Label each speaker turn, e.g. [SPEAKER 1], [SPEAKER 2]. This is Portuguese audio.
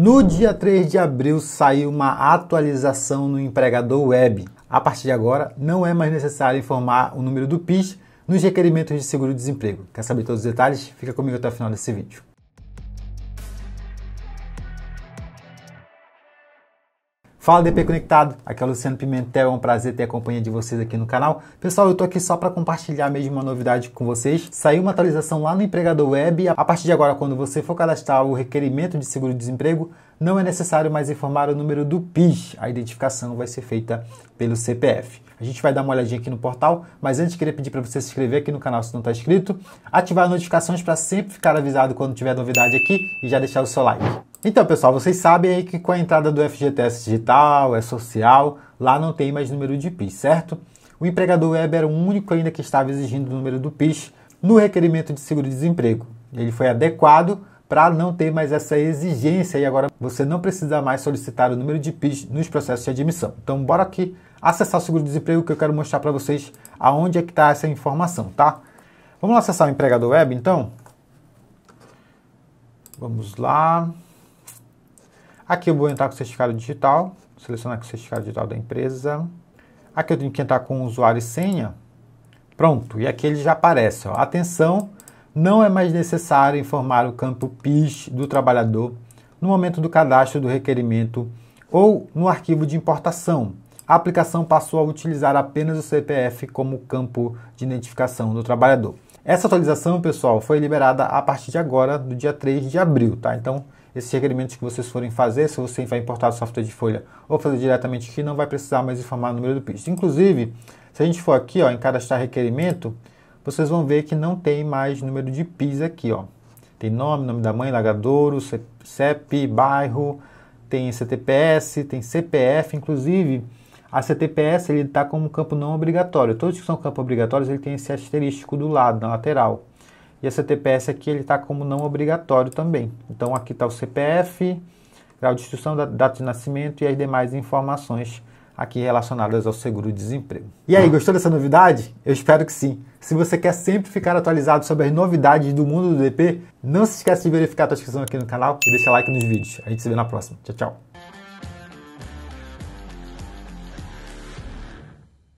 [SPEAKER 1] No dia 3 de abril saiu uma atualização no empregador web. A partir de agora, não é mais necessário informar o número do PIS nos requerimentos de seguro-desemprego. Quer saber todos os detalhes? Fica comigo até o final desse vídeo. Fala DP Conectado, aqui é o Luciano Pimentel, é um prazer ter a companhia de vocês aqui no canal. Pessoal, eu tô aqui só para compartilhar mesmo uma novidade com vocês. Saiu uma atualização lá no Empregador Web. A partir de agora, quando você for cadastrar o requerimento de seguro-desemprego, não é necessário mais informar o número do PIS. A identificação vai ser feita pelo CPF. A gente vai dar uma olhadinha aqui no portal, mas antes queria pedir para você se inscrever aqui no canal se não está inscrito, ativar as notificações para sempre ficar avisado quando tiver novidade aqui e já deixar o seu like. Então, pessoal, vocês sabem aí que com a entrada do FGTS digital, é social, lá não tem mais número de PIS, certo? O empregador web era o único ainda que estava exigindo o número do PIS no requerimento de seguro-desemprego. Ele foi adequado para não ter mais essa exigência e agora você não precisa mais solicitar o número de PIS nos processos de admissão. Então, bora aqui acessar o seguro-desemprego que eu quero mostrar para vocês aonde é que está essa informação, tá? Vamos lá acessar o empregador web, então? Vamos lá. Aqui eu vou entrar com o certificado digital, selecionar aqui o certificado digital da empresa. Aqui eu tenho que entrar com o usuário e senha. Pronto, e aqui ele já aparece. Ó. Atenção, não é mais necessário informar o campo PIS do trabalhador no momento do cadastro do requerimento ou no arquivo de importação. A aplicação passou a utilizar apenas o CPF como campo de identificação do trabalhador. Essa atualização, pessoal, foi liberada a partir de agora, do dia 3 de abril, tá? Então, esses requerimentos que vocês forem fazer, se você vai importar o software de folha ou fazer diretamente aqui, não vai precisar mais informar o número do PIS. Inclusive, se a gente for aqui ó, em cadastrar requerimento, vocês vão ver que não tem mais número de PIS aqui. Ó. Tem nome, nome da mãe, lagadouro, CEP, bairro, tem CTPS, tem CPF, inclusive a CTPS ele está como campo não obrigatório. Todos que são campo obrigatórios ele tem esse asterístico do lado, na lateral. E esse TPS aqui ele está como não obrigatório também. Então aqui está o CPF, grau de instrução, data de nascimento e as demais informações aqui relacionadas ao seguro-desemprego. E aí, gostou dessa novidade? Eu espero que sim. Se você quer sempre ficar atualizado sobre as novidades do mundo do DP, não se esqueça de verificar a sua inscrição aqui no canal e deixar like nos vídeos. A gente se vê na próxima. Tchau, tchau.